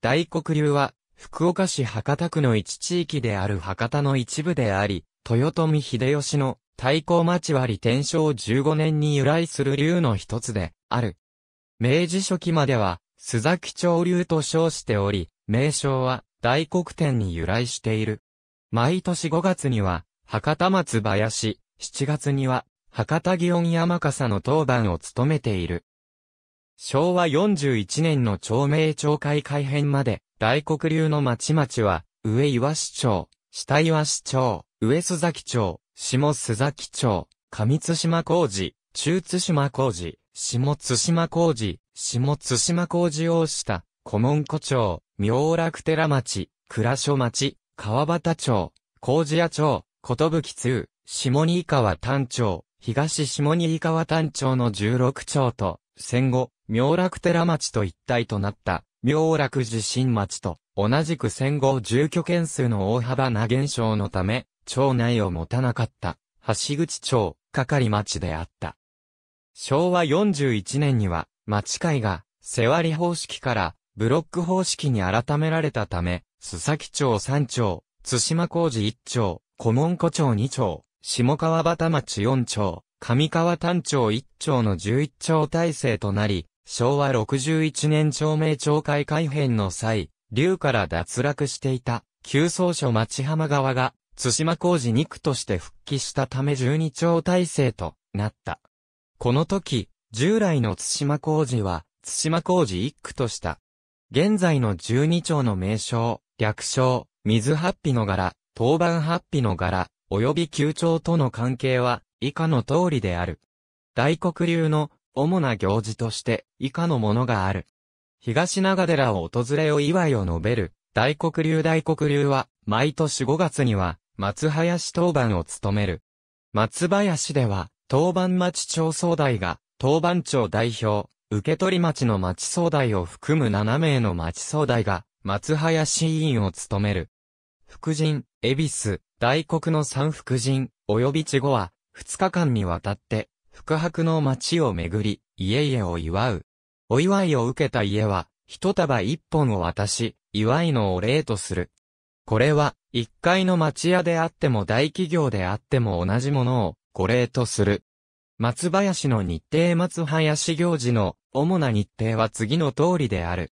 大黒流は、福岡市博多区の一地域である博多の一部であり、豊臣秀吉の太閤町割天正15年に由来する流の一つで、ある。明治初期までは、須崎町流と称しており、名称は大黒天に由来している。毎年5月には、博多松林、7月には、博多祇園山笠の当番を務めている。昭和41年の町名町会改編まで、大黒流の町々は、上岩市町、下岩市町、上須崎町、下須崎町、上津島工事、中津島工事、下津島工事、下津島工事をした、古門古町、明楽寺町、倉所町、川端町、工事屋町、寿通、下新川丹町、東下新川丹町の16町と、戦後、妙楽寺町と一体となった、妙楽寺新町と、同じく戦後住居件数の大幅な減少のため、町内を持たなかった、橋口町、係町であった。昭和41年には、町会が、世割り方式から、ブロック方式に改められたため、須崎町3町、津島工事1町、小門湖町2町、下川端町4町、上川丹町1町の11町体制となり、昭和61年長名町会改編の際、竜から脱落していた、旧総所町浜側が、津島工事2区として復帰したため12町体制となった。この時、従来の津島工事は、津島工事1区とした。現在の12町の名称、略称、水八匹の柄、当番八匹の柄、及び旧町との関係は、以下の通りである。大黒流の主な行事として以下のものがある。東長寺を訪れお祝いを述べる、大黒流大黒流は、毎年5月には、松林当番を務める。松林では、当番町町総代が、当番町代表、受取町の町総代を含む7名の町総代が、松林委員を務める。福神、恵比寿、大黒の三福神、及び地後は、2日間にわたって、福白の町を巡り、家々を祝う。お祝いを受けた家は、一束一本を渡し、祝いのお礼とする。これは、一階の町屋であっても大企業であっても同じものを、ご礼とする。松林の日程松林行事の主な日程は次の通りである。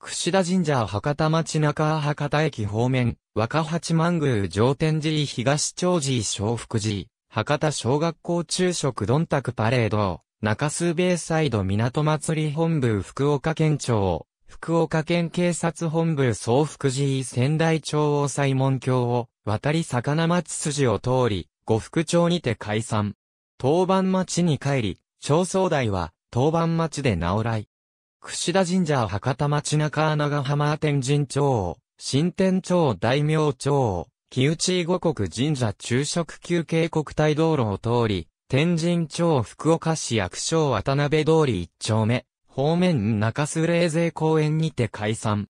串田神社博多町中博多駅方面、若八幡宮上天寺東長寺小福寺博多小学校昼食どんたくパレード、中洲ベイサイド港祭り本部福岡県庁、福岡県警察本部総福寺井仙台町を西門橋を渡り魚町筋を通り、呉服町にて解散。当番町に帰り、長宗代は当番町で直来。串田神社博多町中長浜天神町、新天町大名町、木内五国神社昼食休憩国体道路を通り、天神町福岡市役所渡辺通り一丁目、方面中洲霊勢公園にて解散。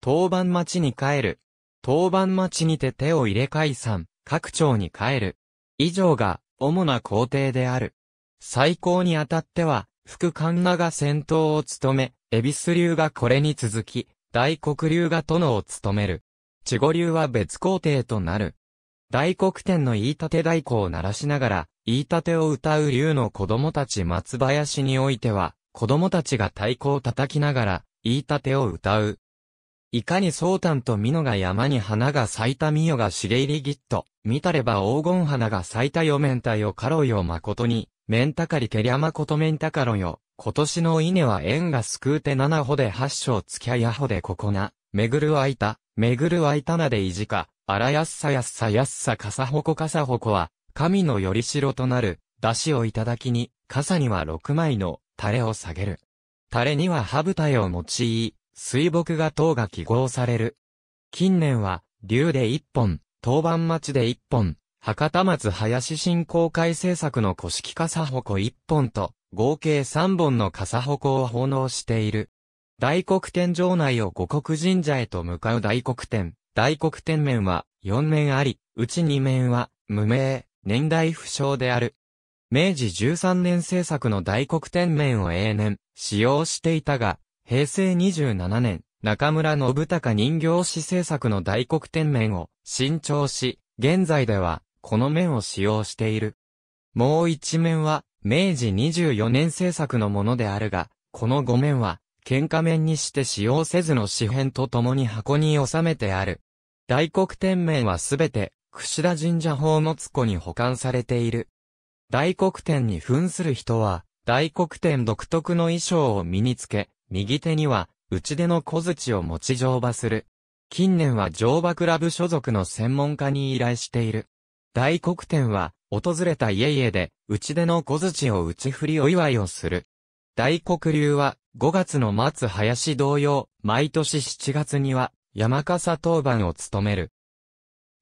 当番町に帰る。当番町にて手を入れ解散、各町に帰る。以上が、主な工程である。最高にあたっては、福神名が先頭を務め、恵比寿流がこれに続き、大黒流が殿を務める。稚語流は別皇帝となる。大黒天の言い立て太鼓を鳴らしながら、言い立てを歌う竜の子供たち松林においては、子供たちが太鼓を叩きながら、言い立てを歌う。いかに宗丹と美濃が山に花が咲いた美代が茂入りぎっと、見たれば黄金花が咲いたよ面太よかろよ誠に、面たかりけりゃまこと面たかろよ、今年の稲は縁が救うて七歩で八章つきゃやほでここな、めぐるあいた、めぐるあいたなでいじか、あらやっさやっさやっさかさほこかさほこは、神のよりしろとなる、出汁をいただきに、傘には6枚の、タレを下げる。タレには歯台を用い、水墨画等が記号される。近年は、竜で一本、当番町で一本、博多松林振興会制作の古式傘鉾一本と、合計3本の傘鉾を奉納している。大黒天城内を五国神社へと向かう大黒天。大黒天面は四面あり、うち二面は無名、年代不詳である。明治十三年制作の大黒天面を永年使用していたが、平成二十七年、中村信孝人形師制作の大黒天面を新調し、現在ではこの面を使用している。もう一面は明治24年制作のものであるが、この5面は喧嘩面にして使用せずの紙片と共に箱に収めてある。大黒天面はすべて、櫛田神社宝物庫に保管されている。大黒天に扮する人は、大黒天独特の衣装を身につけ、右手には、内出の小槌を持ち乗馬する。近年は乗馬クラブ所属の専門家に依頼している。大黒天は、訪れた家々で、内出の小槌を打ち振りお祝いをする。大黒流は、5月の末林同様、毎年7月には、山笠当番を務める。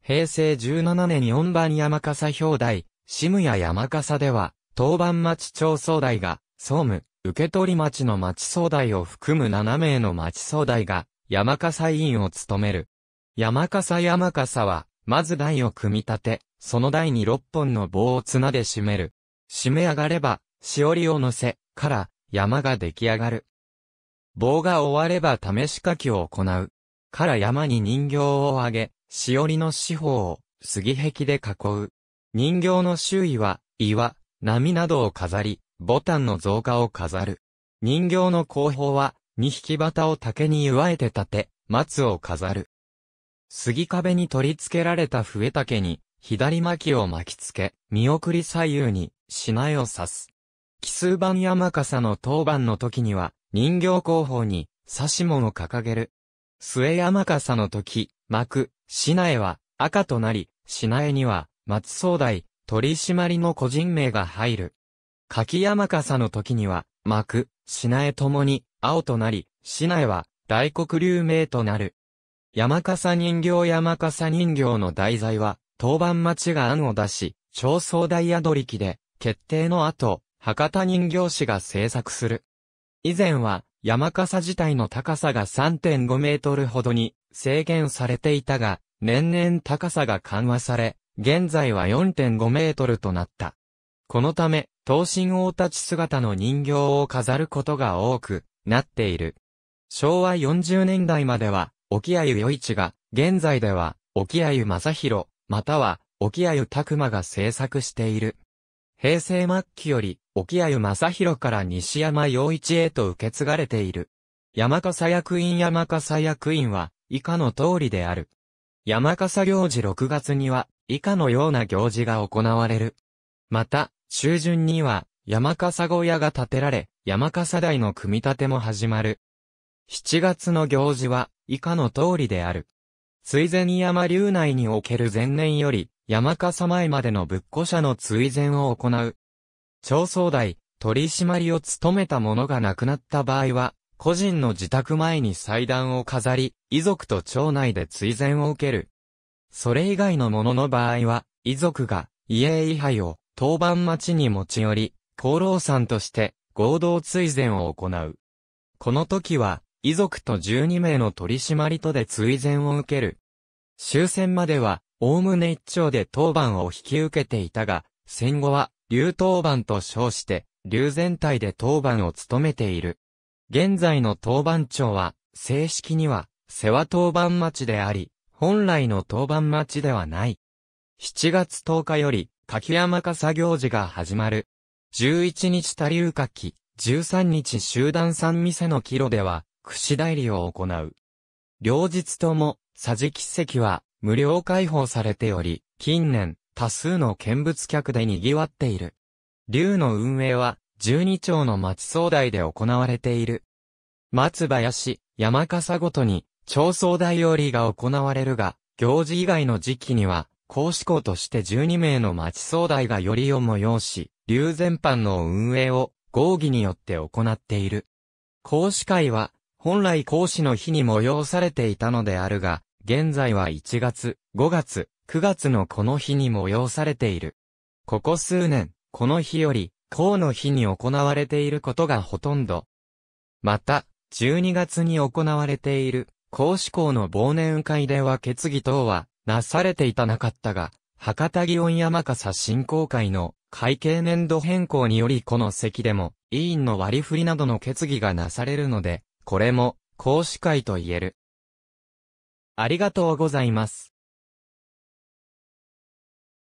平成17年4番山笠表題、シムや山笠では、当番町町総代が、総務、受取町の町総代を含む7名の町総代が、山笠委員を務める。山笠山笠は、まず台を組み立て、その台に6本の棒を綱で締める。締め上がれば、しおりを乗せ、から、山が出来上がる。棒が終われば試し書きを行う。から山に人形をあげ、しおりの四方を杉壁で囲う。人形の周囲は岩、波などを飾り、ボタンの造花を飾る。人形の後方は二匹旗を竹に祝えて立て、松を飾る。杉壁に取り付けられた笛竹に、左巻きを巻き付け、見送り左右に、しなを刺す。奇数番山笠の当番の時には、人形工法に、指し物掲げる。末山笠の時、幕、品絵は赤となり、品絵には、松総代、取締りの個人名が入る。柿山笠の時には、幕、品絵ともに、青となり、品絵は、大黒流名となる。山笠人形山笠人形の題材は、当番町が案を出し、長宗大宿り機で、決定の後、博多人形師が制作する。以前は、山笠自体の高さが3.5メートルほどに制限されていたが、年々高さが緩和され、現在は4.5メートルとなった。このため、東進大立ち姿の人形を飾ることが多くなっている。昭和40年代までは、沖合余一が、現在では、沖合正宏、または、沖合拓馬が制作している。平成末期より、沖合正弘から西山陽一へと受け継がれている。山笠役員山笠役員は、以下の通りである。山笠行事6月には、以下のような行事が行われる。また、中旬には、山笠小屋が建てられ、山笠台の組み立ても始まる。7月の行事は、以下の通りである。追善山流内における前年より、山笠前までの仏庫者の追善を行う。町総代、取締りを務めた者が亡くなった場合は、個人の自宅前に祭壇を飾り、遺族と町内で追善を受ける。それ以外の者の場合は、遺族が、家影。位廃を、当番町に持ち寄り、功労さんとして、合同追善を行う。この時は、遺族と12名の取締りとで追善を受ける。終戦までは、おおむね一丁で当番を引き受けていたが、戦後は、竜当番と称して、竜全体で当番を務めている。現在の当番町は、正式には、世話当番町であり、本来の当番町ではない。7月10日より、柿山作業時が始まる。11日多流柿、13日集団三店の帰路では、串代理を行う。両日とも、治奇席は、無料開放されており、近年、多数の見物客で賑わっている。竜の運営は、12町の町総代で行われている。松林、山笠ごとに、町総代よりが行われるが、行事以外の時期には、公子校として12名の町総代がよりを催し、竜全般の運営を、合議によって行っている。公子会は、本来講師の日に催されていたのであるが、現在は1月、5月、9月のこの日に催されている。ここ数年、この日より、項の日に行われていることがほとんど。また、12月に行われている、孔子校の忘年会では決議等は、なされていたなかったが、博多祇園山笠振興会の会計年度変更によりこの席でも、委員の割り振りなどの決議がなされるので、これも、講師会と言える。ありがとうございます。